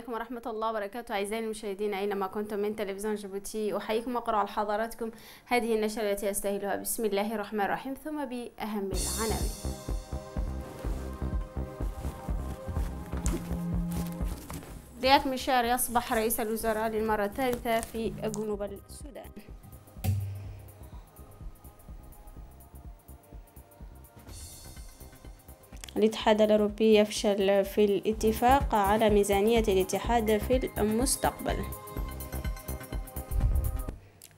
عليكم ورحمة الله وبركاته أعزائي المشاهدين أينما كنتم من تلفزيون جيبوتي أحييكم وأقرأ لحضراتكم هذه النشرة التي أستهلها بسم الله الرحمن الرحيم ثم بأهم العناوين رياك مشار يصبح رئيس الوزراء للمرة الثالثة في جنوب السودان الاتحاد الأوروبي يفشل في الاتفاق على ميزانية الاتحاد في المستقبل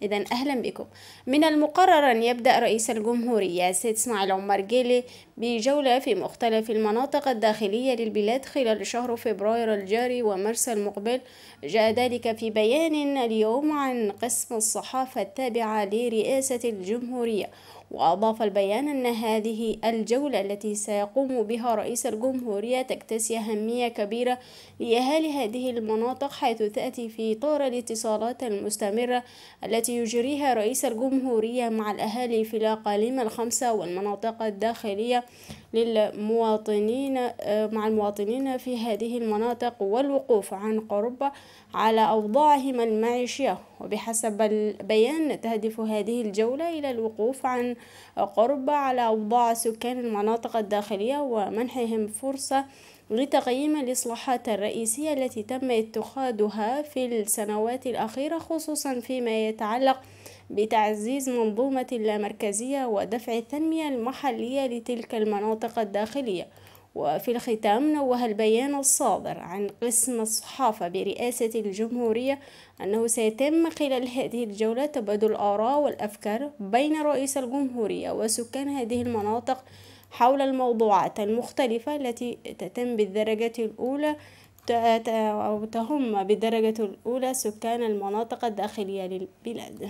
إذا أهلا بكم من المقرر أن يبدأ رئيس الجمهورية سيد إسماعيل عمر جيلي بجولة في مختلف المناطق الداخلية للبلاد خلال شهر فبراير الجاري ومارس المقبل جاء ذلك في بيان اليوم عن قسم الصحافة التابعة لرئاسة الجمهورية وأضاف البيان أن هذه الجولة التي سيقوم بها رئيس الجمهورية تكتسي أهمية كبيرة لأهالي هذه المناطق حيث تأتي في إطار الاتصالات المستمرة التي يجريها رئيس الجمهورية مع الأهالي في الأقاليم الخمسة والمناطق الداخلية للمواطنين آه، مع المواطنين في هذه المناطق والوقوف عن قرب على أوضاعهم المعيشية وبحسب البيان تهدف هذه الجولة إلى الوقوف عن قرب على أوضاع سكان المناطق الداخلية ومنحهم فرصة لتقييم الإصلاحات الرئيسية التي تم اتخاذها في السنوات الأخيرة خصوصا فيما يتعلق بتعزيز منظومة اللامركزية ودفع التنمية المحلية لتلك المناطق الداخلية وفي الختام نوه البيان الصادر عن قسم الصحافة برئاسة الجمهورية أنه سيتم خلال هذه الجولة تبادل الآراء والأفكار بين رئيس الجمهورية وسكان هذه المناطق حول الموضوعات المختلفة التي تتم بالدرجة الأولى أو تهم بالدرجة الأولى سكان المناطق الداخلية للبلاد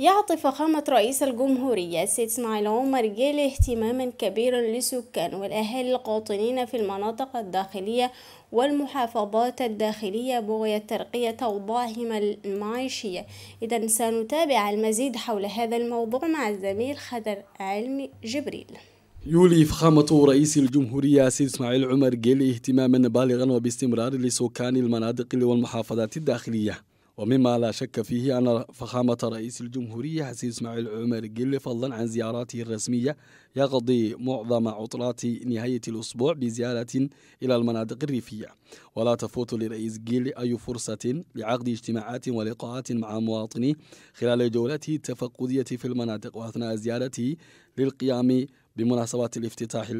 يعطي فخامة رئيس الجمهورية السيد إسماعيل عمر جيل اهتماما كبيرا للسكان والأهالي القاطنين في المناطق الداخلية والمحافظات الداخلية بغية ترقية أوضاعهم المعيشية إذا سنتابع المزيد حول هذا الموضوع مع الزميل خدر علمي جبريل يولي فخامة رئيس الجمهورية سيد إسماعيل عمر جيل اهتماما بالغا وباستمرار لسكان المناطق والمحافظات الداخلية ومما لا شك فيه أن فخامة رئيس الجمهورية حسين إسماعيل عمر جل فضلا عن زياراته الرسمية يقضي معظم عطلات نهاية الأسبوع بزيارة إلى المناطق الريفية ولا تفوت لرئيس جيل أي فرصة لعقد اجتماعات ولقاءات مع مواطنيه خلال جولته التفقدية في المناطق وأثناء زيارته للقيام بمناسبات الافتتاح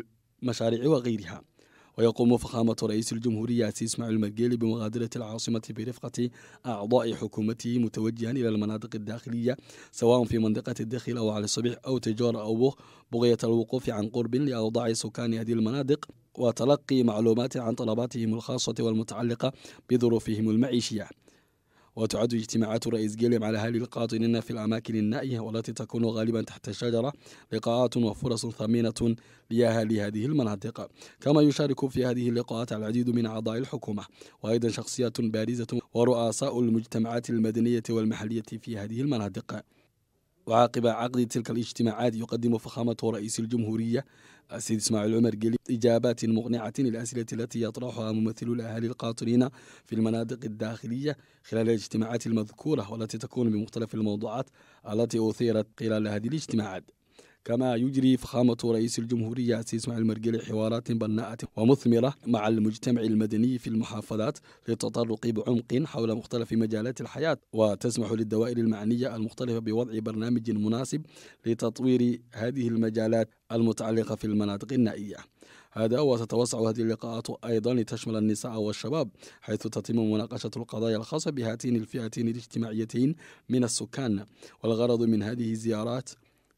المشاريع وغيرها ويقوم فخامة رئيس الجمهورية إسماعيل المدقيلي بمغادرة العاصمة برفقة أعضاء حكومته متوجها إلى المناطق الداخلية سواء في منطقة الدخيل أو على الصبيح أو تجار أو بغية الوقوف عن قرب لأوضاع سكان هذه المناطق وتلقي معلومات عن طلباتهم الخاصة والمتعلقة بظروفهم المعيشية وتعد اجتماعات رئيس جيليم على هذه القاطنين في الأماكن النائية والتي تكون غالبا تحت الشجرة لقاءات وفرص ثمينة لأهالي هذه المناطق كما يشارك في هذه اللقاءات العديد من أعضاء الحكومة وأيضا شخصيات بارزة ورؤساء المجتمعات المدنية والمحلية في هذه المناطق وعقب عقد تلك الاجتماعات يقدم فخامة رئيس الجمهورية السيد إسماعيل عمر جلي إجابات مقنعة للأسئلة التي يطرحها ممثل الأهالي القاطرين في المناطق الداخلية خلال الاجتماعات المذكورة والتي تكون بمختلف الموضوعات التي أثيرت خلال هذه الاجتماعات كما يجري فخامة رئيس الجمهورية عزيز إسماعيل مرقلي حوارات بناءة ومثمرة مع المجتمع المدني في المحافظات للتطرق بعمق حول مختلف مجالات الحياة وتسمح للدوائر المعنية المختلفة بوضع برنامج مناسب لتطوير هذه المجالات المتعلقة في المناطق النائية هذا وتتوسع هذه اللقاءات أيضا لتشمل النساء والشباب حيث تتم مناقشة القضايا الخاصة بهاتين الفئتين الاجتماعيتين من السكان والغرض من هذه الزيارات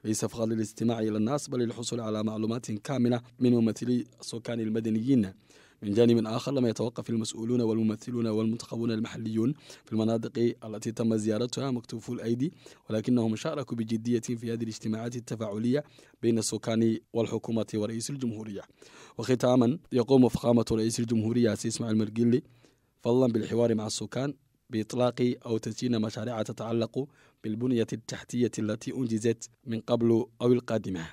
ليس فقط للاستماع إلى الناس بل للحصول على معلومات كاملة من ممثلي السكان المدنيين من جانب آخر لما يتوقف المسؤولون والممثلون والمنتخبون المحليون في المناطق التي تم زيارتها مكتوفو الأيدي ولكنهم شاركوا بجدية في هذه الاجتماعات التفاعلية بين السكان والحكومة ورئيس الجمهورية وختاما يقوم فخامة رئيس الجمهورية سي إسماعيل مرقلي فضلا بالحوار مع السكان بإطلاق أو تسجيل مشاريع تتعلق بالبنية التحتية التي أنجزت من قبل أو القادمة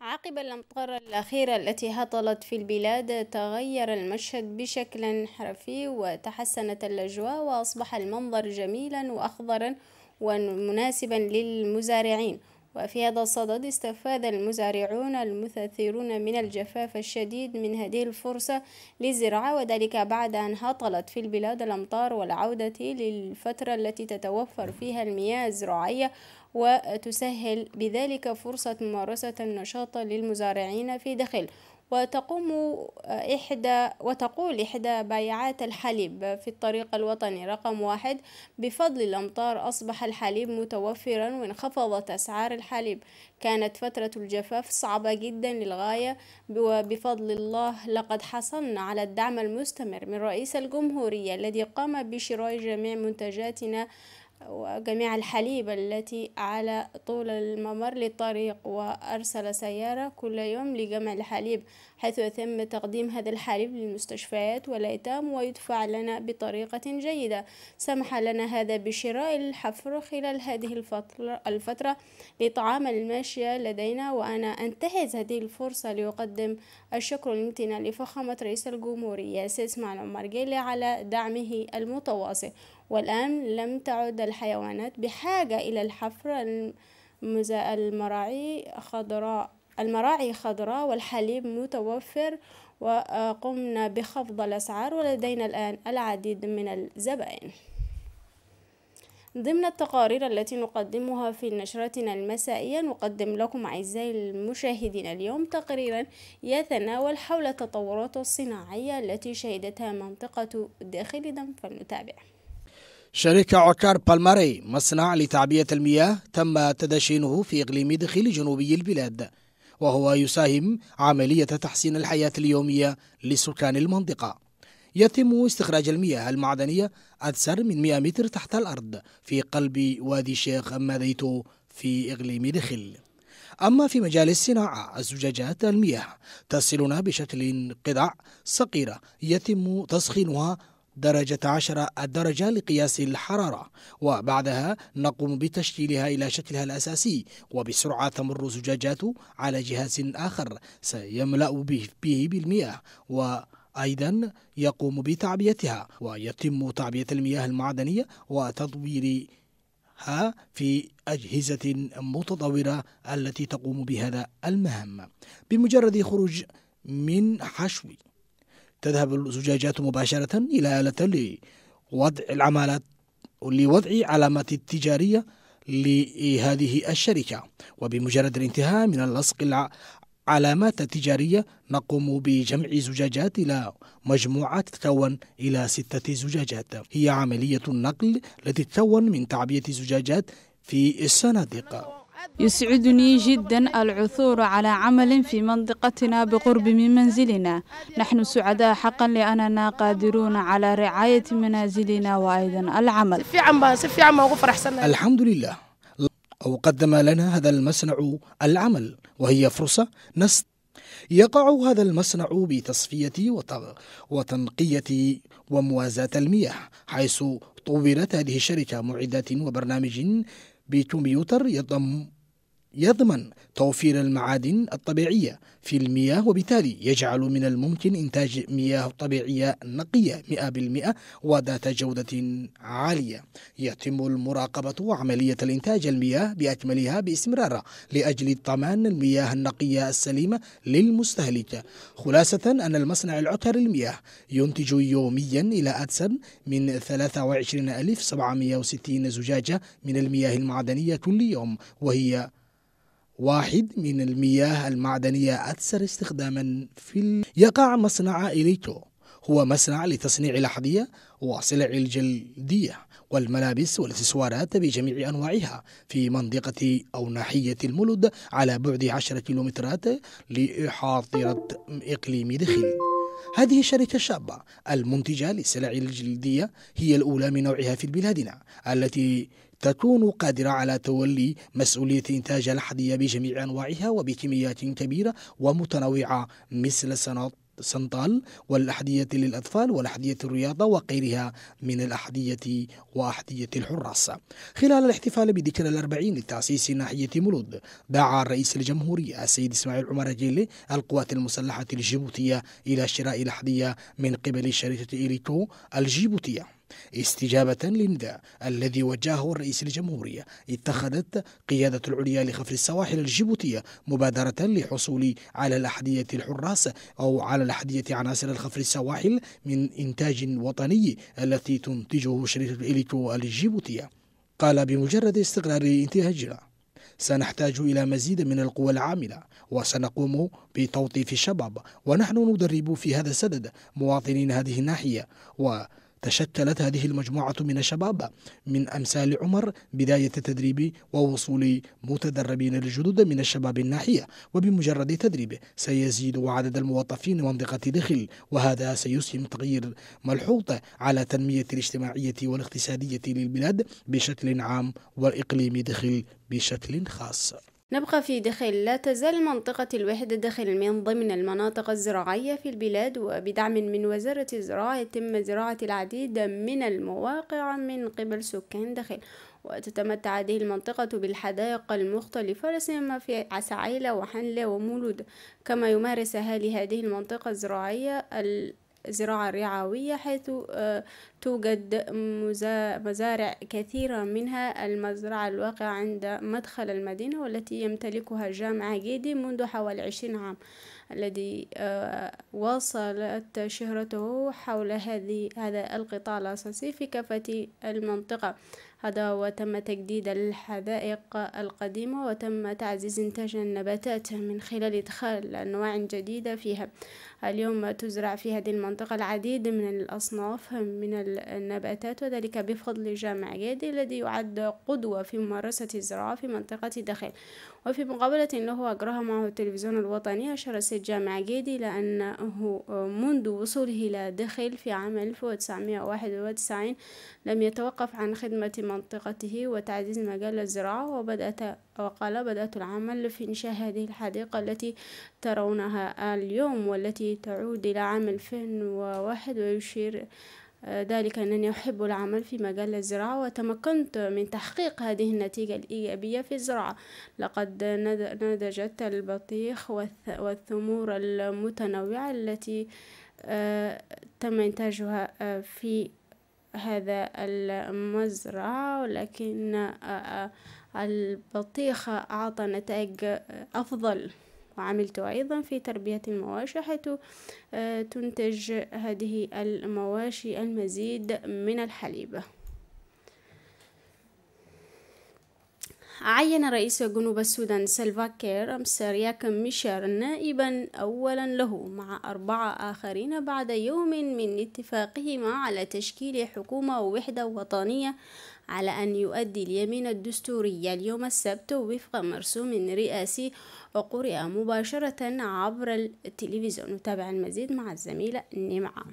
عقب الأمطار الأخيرة التي هطلت في البلاد تغير المشهد بشكل حرفي وتحسنت الأجواء وأصبح المنظر جميلا وأخضرا ومناسبا للمزارعين وفي هذا الصدد استفاد المزارعون المثثرون من الجفاف الشديد من هذه الفرصة للزراعة وذلك بعد أن هطلت في البلاد الأمطار والعودة للفترة التي تتوفر فيها المياه الزراعية وتسهل بذلك فرصة ممارسة النشاط للمزارعين في داخل وتقوم آه، إحدى وتقول إحدى بايعات الحليب في الطريق الوطني رقم واحد بفضل الأمطار أصبح الحليب متوفرا وانخفضت أسعار الحليب كانت فترة الجفاف صعبة جدا للغاية وبفضل الله لقد حصلنا على الدعم المستمر من رئيس الجمهورية الذي قام بشراء جميع منتجاتنا وجميع الحليب التي على طول الممر للطريق وأرسل سيارة كل يوم لجمع الحليب حيث يتم تقديم هذا الحليب للمستشفيات والأيتام ويدفع لنا بطريقة جيدة سمح لنا هذا بشراء الحفر خلال هذه الفترة, لطعام الماشية لدينا وأنا أنتهز هذه الفرصة لأقدم الشكر والامتنان لفخامة رئيس الجمهورية سيسمع عمر على دعمه المتواصل والآن لم تعد الحيوانات بحاجة إلى الحفر المراعي خضراء المراعي خضراء والحليب متوفر وقمنا بخفض الأسعار ولدينا الآن العديد من الزبائن ضمن التقارير التي نقدمها في نشرتنا المسائية نقدم لكم أعزائي المشاهدين اليوم تقريرا يتناول حول التطورات الصناعية التي شهدتها منطقة داخل دم فلنتابع شركة عكار بالماري مصنع لتعبئة المياه تم تدشينه في إقليم دخيل جنوبي البلاد وهو يساهم عملية تحسين الحياة اليومية لسكان المنطقة يتم استخراج المياه المعدنية أكثر من 100 متر تحت الأرض في قلب وادي شيخ ماديتو في إقليم دخيل أما في مجال الصناعة الزجاجات المياه تصلنا بشكل قطع صغيرة يتم تسخينها درجة عشرة الدرجة لقياس الحرارة وبعدها نقوم بتشكيلها إلى شكلها الأساسي وبسرعة تمر زجاجات على جهاز آخر سيملأ به, بالمياه و أيضا يقوم بتعبيتها ويتم تعبية المياه المعدنية وتطويرها في أجهزة متطورة التي تقوم بهذا المهام بمجرد خروج من حشو تذهب الزجاجات مباشرة إلى آلة لوضع العمالات لوضع علامات التجارية لهذه الشركة وبمجرد الانتهاء من لصق العلامات التجارية نقوم بجمع زجاجات إلى مجموعة تتكون إلى ستة زجاجات هي عملية النقل التي تتكون من تعبية زجاجات في الصناديق يسعدني جدا العثور على عمل في منطقتنا بقرب من منزلنا نحن سعداء حقا لأننا قادرون على رعاية منازلنا وأيضا العمل الحمد لله أو قدم لنا هذا المصنع العمل وهي فرصة نست يقع هذا المصنع بتصفية وتنقية وموازاة المياه حيث طورت هذه الشركة معدات وبرنامج بكمبيوتر يضم يضمن توفير المعادن الطبيعية في المياه وبالتالي يجعل من الممكن إنتاج مياه طبيعية نقية 100% وذات جودة عالية يتم المراقبة وعملية الإنتاج المياه بأكملها باستمرار لأجل ضمان المياه النقية السليمة للمستهلك خلاصة أن المصنع العكر المياه ينتج يوميا إلى أكثر من 23760 زجاجة من المياه المعدنية كل يوم وهي واحد من المياه المعدنية أكثر استخداما في ال... يقع مصنع إليتو هو مصنع لتصنيع الأحذية وسلع الجلدية والملابس والاكسسوارات بجميع أنواعها في منطقة أو ناحية المولود على بعد 10 كيلومترات لحاضرة إقليم دخيل هذه الشركة الشابة المنتجة للسلع الجلدية هي الأولى من نوعها في بلادنا التي تكون قادرة على تولي مسؤولية إنتاج الأحذية بجميع أنواعها وبكميات كبيرة ومتنوعة مثل سنط سنطال والأحذية للأطفال والأحذية الرياضة وغيرها من الأحذية وأحذية الحراس خلال الاحتفال بذكرى الأربعين لتأسيس ناحية مولود دعا رئيس الجمهورية السيد إسماعيل عمر جيلي القوات المسلحة الجيبوتية إلى شراء الأحذية من قبل شركة إيريكو الجيبوتية استجابة للنداء الذي وجهه الرئيس الجمهورية اتخذت قيادة العليا لخفر السواحل الجيبوتية مبادرة لحصول على الأحذية الحراس أو على الأحذية عناصر الخفر السواحل من إنتاج وطني التي تنتجه شركة الإليتو الجيبوتية قال بمجرد استقرار انتهاجنا سنحتاج إلى مزيد من القوى العاملة وسنقوم بتوطيف الشباب ونحن ندرب في هذا السدد مواطنين هذه الناحية و تشكلت هذه المجموعة من الشباب من أمثال عمر بداية التدريب ووصول متدربين الجدد من الشباب الناحية وبمجرد تدريبه سيزيد عدد الموظفين منطقة دخل وهذا سيسهم تغيير ملحوظ على تنمية الاجتماعية والاقتصادية للبلاد بشكل عام والإقليم دخل بشكل خاص نبقى في دخل لا تزال منطقة الوحدة دخل من ضمن المناطق الزراعية في البلاد وبدعم من وزارة الزراعة يتم زراعة العديد من المواقع من قبل سكان دخل وتتمتع هذه المنطقة بالحدائق المختلفة لا سيما في عسعيلة وحنلة ومولود كما يمارس أهالي هذه المنطقة الزراعية زراعة رعوية حيث آه، توجد مزارع كثيرة منها المزرعة الواقعة عند مدخل المدينة والتي يمتلكها جامعة جيدي منذ حوالي عشرين عام الذي آه، واصلت شهرته حول هذه هذا القطاع الأساسي في كافة المنطقة هذا وتم تجديد الحدائق القديمة وتم تعزيز إنتاج النباتات من خلال إدخال أنواع جديدة فيها اليوم تزرع في هذه المنطقة العديد من الأصناف من النباتات وذلك بفضل جامع جادي الذي يعد قدوة في ممارسة الزراعة في منطقة داخل وفي مقابلة له أجراها معه التلفزيون الوطني أشار السيد جامع جادي لأنه منذ وصوله إلى دخل في عام 1991 لم يتوقف عن خدمة منطقته وتعزيز مجال الزراعة وبدأت وقال بدأت العمل في إنشاء هذه الحديقة التي ترونها اليوم والتي تعود إلى عام 2001 ويشير آه، ذلك أنني أحب العمل في مجال الزراعة وتمكنت من تحقيق هذه النتيجة الإيجابية في الزراعة لقد نضجت البطيخ والثمور المتنوعة التي آه، تم إنتاجها آه، في هذا المزرعة ولكن البطيخ أعطى نتائج أفضل وعملت أيضا في تربية المواشي حيث تنتج هذه المواشي المزيد من الحليب عين رئيس جنوب السودان سيلفا كير أمس رياك ميشار نائبا أولا له مع أربعة آخرين بعد يوم من اتفاقهما على تشكيل حكومة وحدة وطنية على أن يؤدي اليمين الدستوري اليوم السبت وفق مرسوم رئاسي وقرئ مباشرة عبر التلفزيون نتابع المزيد مع الزميلة نمعة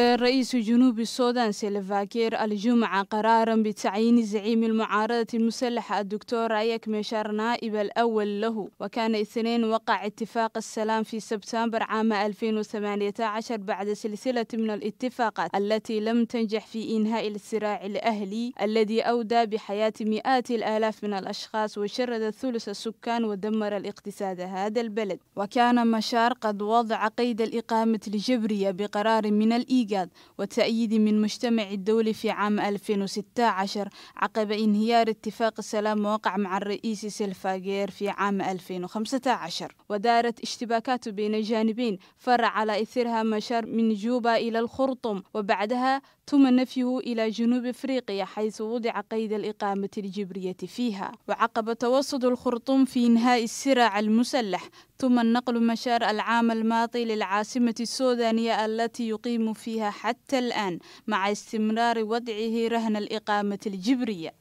رئيس جنوب السودان سيلفاكير الجمعة قرارا بتعيين زعيم المعارضة المسلحة الدكتور رايك مشار نائب الأول له وكان اثنين وقع اتفاق السلام في سبتمبر عام 2018 بعد سلسلة من الاتفاقات التي لم تنجح في إنهاء الصراع الأهلي الذي أودى بحياة مئات الآلاف من الأشخاص وشرد ثلث السكان ودمر الاقتصاد هذا البلد وكان مشار قد وضع قيد الإقامة الجبرية بقرار من الإيجاب النيجاد وتأييد من مجتمع الدولي في عام 2016 عقب انهيار اتفاق السلام وقع مع الرئيس سلفاغير في عام 2015 ودارت اشتباكات بين الجانبين فر على إثرها مشار من جوبا إلى الخرطوم وبعدها ثم نفيه إلى جنوب أفريقيا حيث وضع قيد الإقامة الجبرية فيها وعقب توسط الخرطوم في إنهاء الصراع المسلح ثم النقل مشار العام الماضي للعاصمة السودانية التي يقيم فيها حتى الآن مع استمرار وضعه رهن الإقامة الجبرية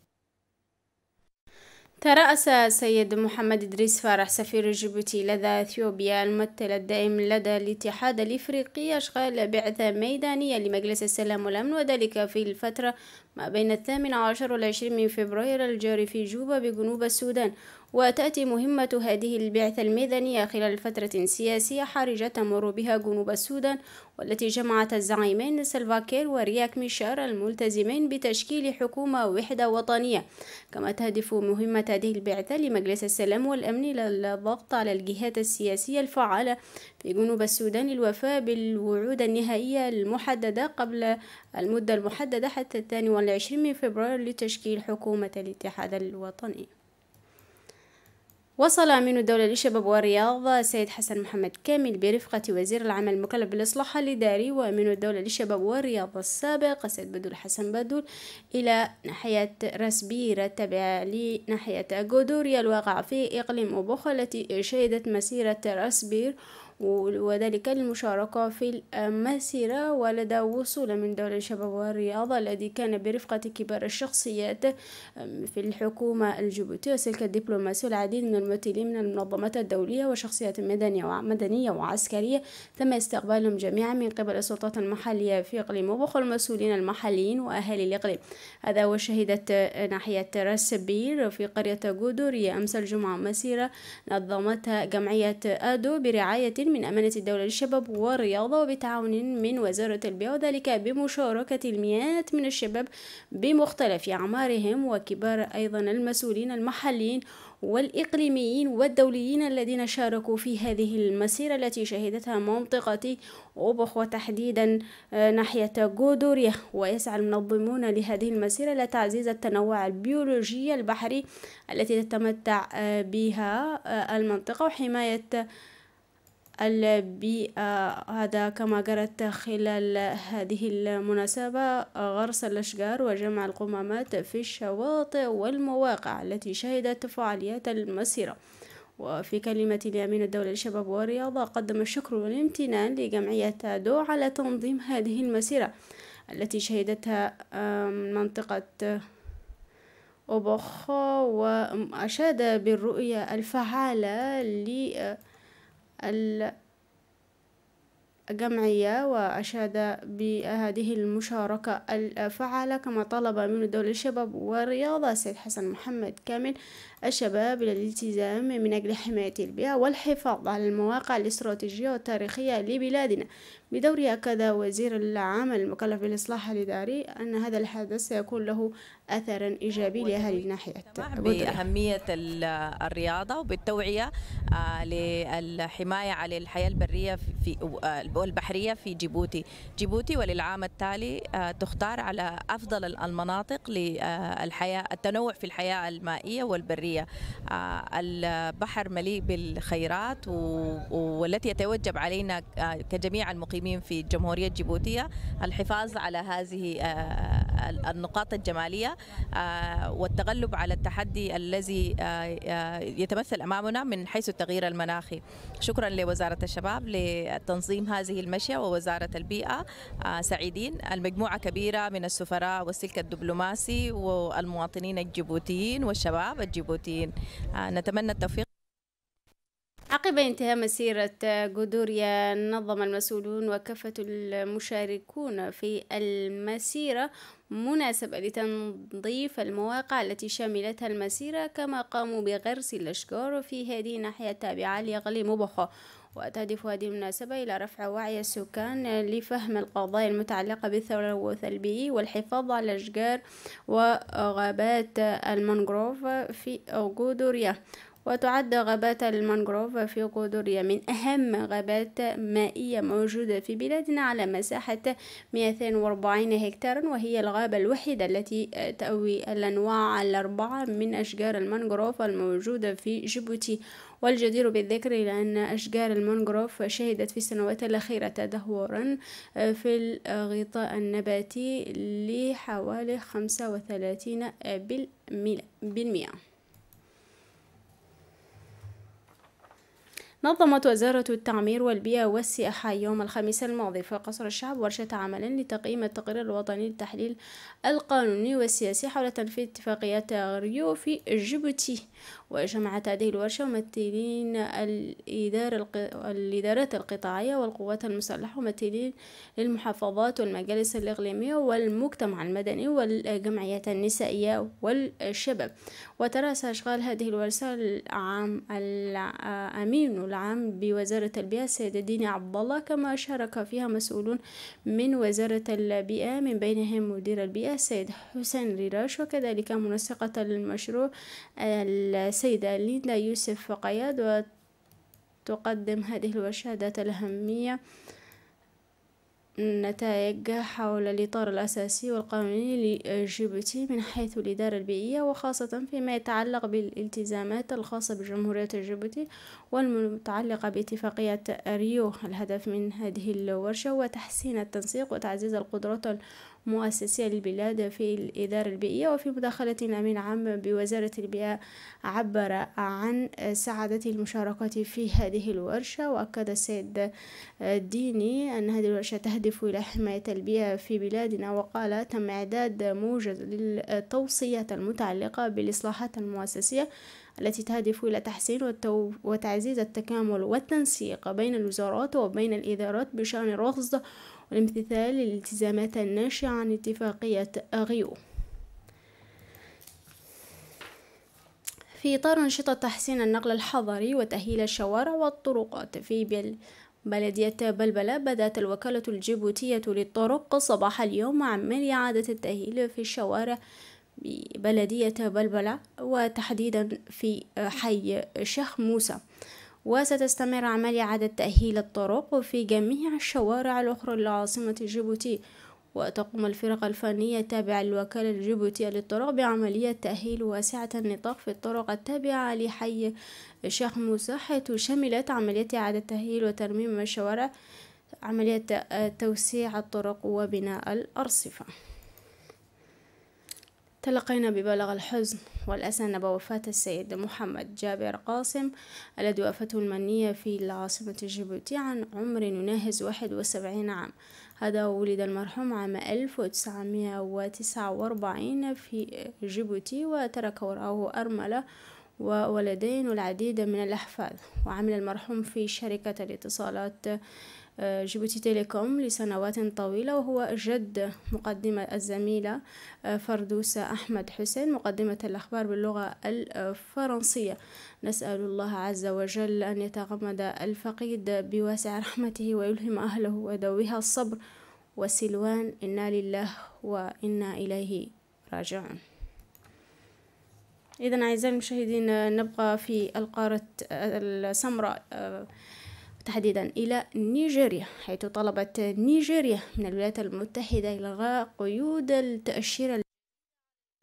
ترأس السيد محمد إدريس فرح سفير جيبوتي لدى أثيوبيا الممثل الدائم لدى الاتحاد الإفريقي أشغال بعثة ميدانية لمجلس السلام والأمن وذلك في الفترة ما بين الثامن عشر والعشرين من فبراير الجاري في جوبا بجنوب السودان وتأتي مهمة هذه البعثة الميدانية خلال فترة سياسية حرجة تمر بها جنوب السودان والتي جمعت الزعيمين سلفاكير ورياك ميشار الملتزمين بتشكيل حكومة وحدة وطنية كما تهدف مهمة هذه البعثة لمجلس السلام والأمن للضغط على الجهات السياسية الفعالة في جنوب السودان للوفاء بالوعود النهائية المحددة قبل المدة المحددة حتى الثاني والعشرين من فبراير لتشكيل حكومة الاتحاد الوطني وصل أمين الدولة للشباب والرياض السيد حسن محمد كامل برفقة وزير العمل المكلف بالإصلاح الإداري وأمين الدولة للشباب والرياض السابق السيد بدول حسن بدول إلى ناحية رسبيرة التابعة لناحية غودوريا الواقع في إقليم أبوخ التي شهدت مسيرة رسبير وذلك للمشاركة في المسيرة ولدى وصول من دولة الشباب والرياضة الذي كان برفقة كبار الشخصيات في الحكومة الجيبوتية وسلك الدبلوماسي والعديد من الممثلين من المنظمات الدولية وشخصيات مدنية وعسكرية تم استقبالهم جميعا من قبل السلطات المحلية في إقليم وبخ المسؤولين المحليين وأهالي الإقليم هذا وشهدت ناحية راس بير في قرية جودوري أمس الجمعة مسيرة نظمتها جمعية آدو برعاية من أمانة الدولة للشباب والرياضة وبتعاون من وزارة البيئة وذلك بمشاركة المئات من الشباب بمختلف أعمارهم وكبار أيضا المسؤولين المحليين والإقليميين والدوليين الذين شاركوا في هذه المسيرة التي شهدتها منطقة أوبخ وتحديدا آه، ناحية جودوريا ويسعى المنظمون لهذه المسيرة لتعزيز التنوع البيولوجي البحري التي تتمتع آه، بها آه، المنطقة وحماية البيئة هذا كما قرأت خلال هذه المناسبة غرس الأشجار وجمع القمامات في الشواطئ والمواقع التي شهدت فعاليات المسيرة وفي كلمة لأمين الدولة للشباب والرياضة قدم الشكر والامتنان لجمعية دو على تنظيم هذه المسيرة التي شهدتها منطقة أوبخ وأشاد بالرؤية الفعالة ل آه، جمعية وأشاد بهذه المشاركة الفعالة كما طلب من دولة الشباب والرياضة السيد حسن محمد كامل الشباب إلى الالتزام من أجل حماية البيئة والحفاظ على المواقع الاستراتيجية والتاريخية لبلادنا بدوري أكد وزير العام المكلف بالإصلاح الإداري أن هذا الحدث سيكون له أثرا إيجابي لأهل الناحية بأهمية الرياضة وبالتوعية آه، للحماية على الحياة البرية في آه، والبحرية في جيبوتي جيبوتي وللعام التالي آه، تختار على أفضل المناطق للحياة التنوع في الحياة المائية والبرية العربية آه، البحر مليء بالخيرات والتي يتوجب علينا آه، كجميع المقيمين في جمهورية جيبوتية الحفاظ على هذه آه، النقاط الجمالية والتغلب على التحدي الذي يتمثل أمامنا من حيث التغيير المناخي شكرا لوزارة الشباب لتنظيم هذه المشية ووزارة البيئة آه، سعيدين المجموعة كبيرة من السفراء والسلك الدبلوماسي والمواطنين الجيبوتيين والشباب الجيبوتيين آه، نتمنى التوفيق عقب انتهاء مسيرة جودوريا نظم المسؤولون وكافة المشاركون في المسيرة مناسبة لتنظيف المواقع التي شملتها المسيرة كما قاموا بغرس الأشجار في هذه الناحية التابعة لغلي مبخو وتهدف هذه المناسبة إلى رفع وعي السكان لفهم القضايا المتعلقة بالثورة البيئي والحفاظ على الأشجار وغابات المانغروف في غودوريا وتعد غابات المانغروف في قدر من أهم غابات مائية موجودة في بلادنا على مساحة 240 هكتارا وهي الغابة الوحيدة التي تأوي الأنواع الأربعة من أشجار المانغروف الموجودة في جيبوتي والجدير بالذكر لأن أشجار المانغروف شهدت في السنوات الأخيرة تدهورا في الغطاء النباتي لحوالي 35 بالمئة نظمت وزارة التعمير والبيئة والسياحة يوم الخميس الماضي في قصر الشعب ورشة عمل لتقييم التقرير الوطني للتحليل القانوني والسياسي حول تنفيذ اتفاقية ريو في جيبوتي وجمعت هذه الورشة ممثلين الإدارة الإدارات القطاعية والقوات المسلحة وممثلين للمحافظات والمجالس الإقليمية والمجتمع المدني والجمعيات النسائية والشباب وترأس أشغال هذه الورشة العام الأمين العام بوزارة البيئة السيد ديني عبد الله كما شارك فيها مسؤولون من وزارة البيئة من بينهم مدير البيئة السيد حسين ريراش وكذلك منسقة المشروع السيدة ليندا يوسف فقياد وتقدم هذه الورشة ذات الأهمية نتائج حول الإطار الأساسي والقانوني لجيبوتي من حيث الإدارة البيئية وخاصة فيما يتعلق بالالتزامات الخاصة بجمهورية جيبوتي والمتعلقة باتفاقية ريو الهدف من هذه الورشة هو تحسين التنسيق وتعزيز القدرات مؤسسي للبلاد في الإدارة البيئية وفي مداخلة الأمين العام بوزارة البيئة عبر عن سعادة المشاركة في هذه الورشة وأكد السيد الديني أن هذه الورشة تهدف إلى حماية البيئة في بلادنا وقال تم إعداد موجز للتوصيات المتعلقة بالإصلاحات المؤسسية التي تهدف إلى تحسين وتعزيز التكامل والتنسيق بين الوزارات وبين الإدارات بشأن رخص والامتثال للالتزامات الناشئة عن اتفاقية أغيو في إطار أنشطة تحسين النقل الحضري وتأهيل الشوارع والطرقات في بلدية بلبلة بدأت الوكالة الجيبوتية للطرق صباح اليوم عمل إعادة التأهيل في الشوارع ببلدية بلبلة وتحديدا في حي شيخ موسى وستستمر عملية عادة تأهيل الطرق في جميع الشوارع الأخرى لعاصمة جيبوتي وتقوم الفرقة الفنية التابعة للوكالة الجيبوتية للطرق بعملية تأهيل واسعة النطاق في الطرق التابعة لحي شيخ موسى حيث شملت عملية إعادة تأهيل وترميم الشوارع عملية توسيع الطرق وبناء الأرصفة تلقينا ببلغ الحزن والأسى نبا وفاة السيد محمد جابر قاسم الذي وافته المنية في العاصمة جيبوتي عن عمر يناهز واحد وسبعين عام هذا ولد المرحوم عام ألف وتسعمائة وتسعة وأربعين في جيبوتي وترك وراءه أرملة وولدين والعديد من الأحفاد وعمل المرحوم في شركة الاتصالات آه، جيبوتي تيليكوم لسنوات طويلة وهو جد مقدمة الزميلة آه، فردوسة أحمد حسين مقدمة الأخبار باللغة الفرنسية نسأل الله عز وجل أن يتغمد الفقيد بواسع رحمته ويلهم أهله وذويها الصبر وسلوان إنا لله وإنا إليه راجعون اذا اعزائي المشاهدين نبقى في القارة السمراء آه، تحديدا إلى نيجيريا حيث طلبت نيجيريا من الولايات المتحدة إلغاء قيود التأشيرة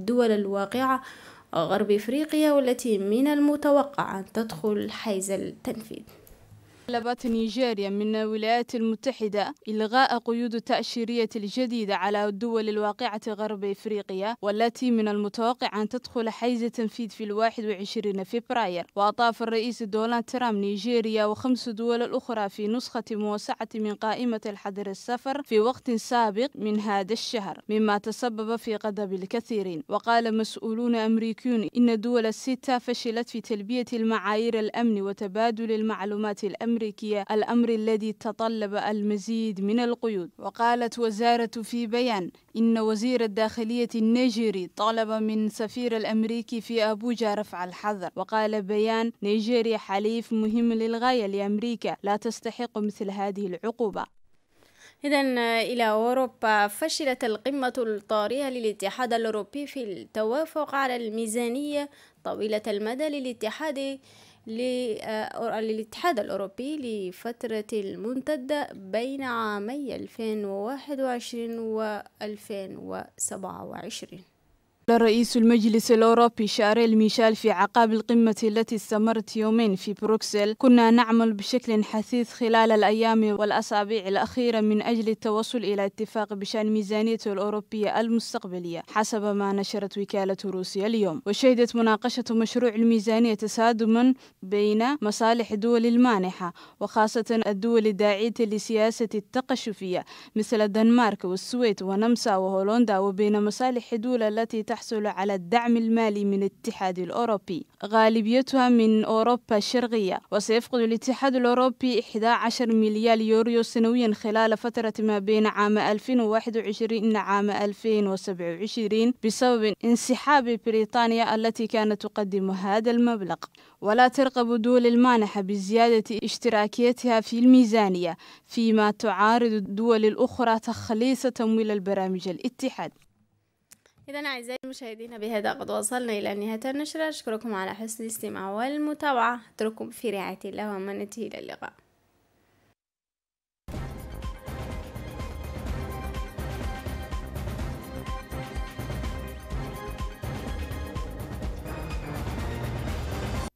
الدول الواقعة غرب إفريقيا والتي من المتوقع أن تدخل حيز التنفيذ طلبت نيجيريا من الولايات المتحدة إلغاء قيود التأشيرية الجديدة على الدول الواقعة غرب إفريقيا والتي من المتوقع أن تدخل حيز التنفيذ في الواحد وعشرين فبراير وأضاف الرئيس دونالد ترامب نيجيريا وخمس دول أخرى في نسخة موسعة من قائمة الحظر السفر في وقت سابق من هذا الشهر مما تسبب في غضب الكثيرين وقال مسؤولون أمريكيون إن الدول الستة فشلت في تلبية المعايير الأمن وتبادل المعلومات الأمن الأمريكية الأمر الذي تطلب المزيد من القيود وقالت وزارة في بيان إن وزير الداخلية النيجيري طلب من سفير الأمريكي في أبوجا رفع الحظر وقال بيان نيجيريا حليف مهم للغاية لأمريكا لا تستحق مثل هذه العقوبة إذا إلى أوروبا فشلت القمة الطارئة للاتحاد الأوروبي في التوافق على الميزانية طويلة المدى للاتحاد آه، للاتحاد الأوروبي لفترة الممتدة بين عامي 2021 و 2027 قال رئيس المجلس الأوروبي شاريل ميشيل في عقاب القمة التي استمرت يومين في بروكسل كنا نعمل بشكل حثيث خلال الأيام والأسابيع الأخيرة من أجل التوصل إلى اتفاق بشأن ميزانية الأوروبية المستقبلية حسب ما نشرت وكالة روسيا اليوم وشهدت مناقشة مشروع الميزانية تصادما بين مصالح الدول المانحة وخاصة الدول الداعية لسياسة التقشفية مثل الدنمارك والسويد ونمسا وهولندا وبين مصالح الدول التي تحصل على الدعم المالي من الاتحاد الأوروبي غالبيتها من أوروبا الشرقية وسيفقد الاتحاد الأوروبي 11 مليار يورو سنويا خلال فترة ما بين عام 2021 إلى عام 2027 بسبب انسحاب بريطانيا التي كانت تقدم هذا المبلغ ولا ترغب دول المانحة بزيادة اشتراكيتها في الميزانية فيما تعارض الدول الأخرى تخليص تمويل البرامج الاتحاد إذا أعزائي المشاهدين بهذا قد وصلنا إلى نهاية النشرة أشكركم على حسن الاستماع والمتابعة أترككم في رعاية الله ومنته إلى اللقاء